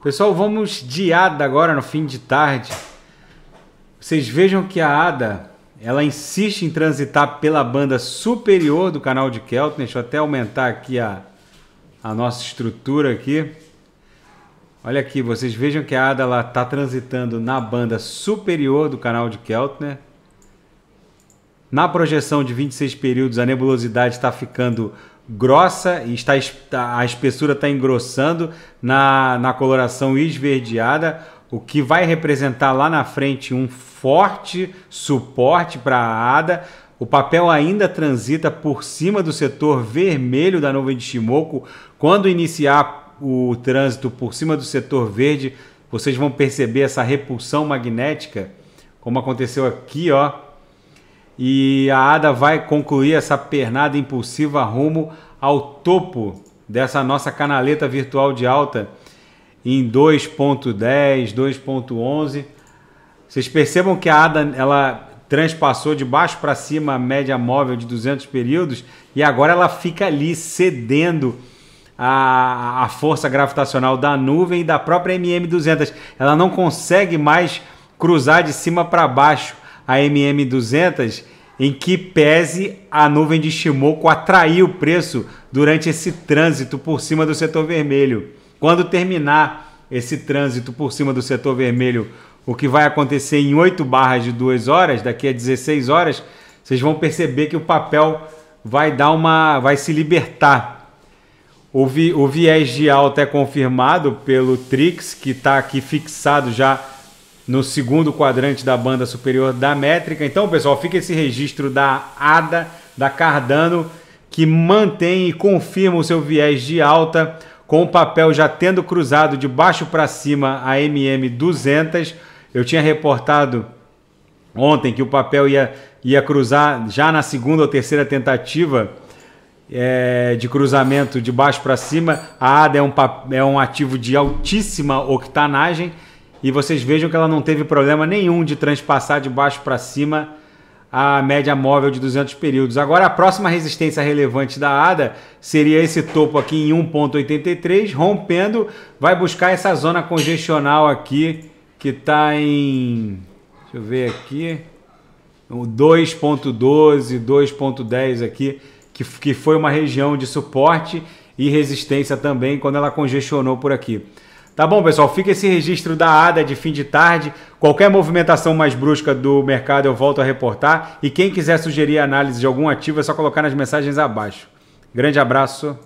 Pessoal, vamos de Ada agora no fim de tarde. Vocês vejam que a Ada, ela insiste em transitar pela banda superior do canal de Kelton. Deixa eu até aumentar aqui a, a nossa estrutura aqui. Olha aqui, vocês vejam que a Ada ela está transitando na banda superior do canal de Keltner. Né? Na projeção de 26 períodos, a nebulosidade está ficando grossa e está, tá, a espessura está engrossando na, na coloração esverdeada, o que vai representar lá na frente um forte suporte para a ADA. O papel ainda transita por cima do setor vermelho da nuvem de Shimoku. Quando iniciar o trânsito por cima do setor verde, vocês vão perceber essa repulsão magnética, como aconteceu aqui, ó, e a Ada vai concluir essa pernada impulsiva rumo ao topo dessa nossa canaleta virtual de alta em 2.10, 2.11. Vocês percebam que a ADA ela transpassou de baixo para cima a média móvel de 200 períodos e agora ela fica ali cedendo a, a força gravitacional da nuvem e da própria MM200. Ela não consegue mais cruzar de cima para baixo a MM200 em que pese a nuvem de Shimoku atrair o preço durante esse trânsito por cima do setor vermelho. Quando terminar esse trânsito por cima do setor vermelho, o que vai acontecer em 8 barras de 2 horas, daqui a 16 horas, vocês vão perceber que o papel vai dar uma vai se libertar. O, vi, o viés de alta é confirmado pelo Trix, que está aqui fixado já no segundo quadrante da banda superior da métrica. Então, pessoal, fica esse registro da ADA, da Cardano, que mantém e confirma o seu viés de alta, com o papel já tendo cruzado de baixo para cima a MM200. Eu tinha reportado ontem que o papel ia, ia cruzar já na segunda ou terceira tentativa. É, de cruzamento de baixo para cima, a ADA é um, é um ativo de altíssima octanagem, e vocês vejam que ela não teve problema nenhum de transpassar de baixo para cima a média móvel de 200 períodos. Agora, a próxima resistência relevante da ADA seria esse topo aqui em 1,83, rompendo, vai buscar essa zona congestional aqui, que está em... deixa eu ver aqui... 2.12, 2.10 aqui, que, que foi uma região de suporte e resistência também quando ela congestionou por aqui. Tá bom, pessoal? Fica esse registro da ADA de fim de tarde. Qualquer movimentação mais brusca do mercado eu volto a reportar. E quem quiser sugerir análise de algum ativo é só colocar nas mensagens abaixo. Grande abraço.